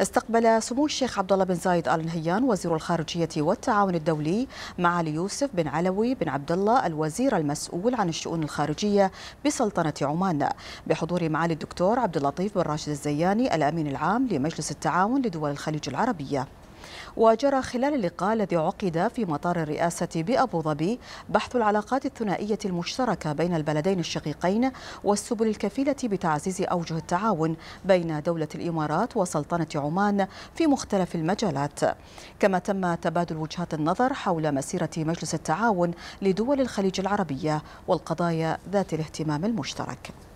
استقبل سمو الشيخ عبد الله بن زايد ال نهيان وزير الخارجيه والتعاون الدولي معالي يوسف بن علوي بن عبد الله الوزير المسؤول عن الشؤون الخارجيه بسلطنه عمان بحضور معالي الدكتور عبد اللطيف بن راشد الزياني الامين العام لمجلس التعاون لدول الخليج العربيه. وجرى خلال اللقاء الذي عقد في مطار الرئاسة بأبو ظبي بحث العلاقات الثنائية المشتركة بين البلدين الشقيقين والسبل الكفيلة بتعزيز أوجه التعاون بين دولة الإمارات وسلطنة عمان في مختلف المجالات كما تم تبادل وجهات النظر حول مسيرة مجلس التعاون لدول الخليج العربية والقضايا ذات الاهتمام المشترك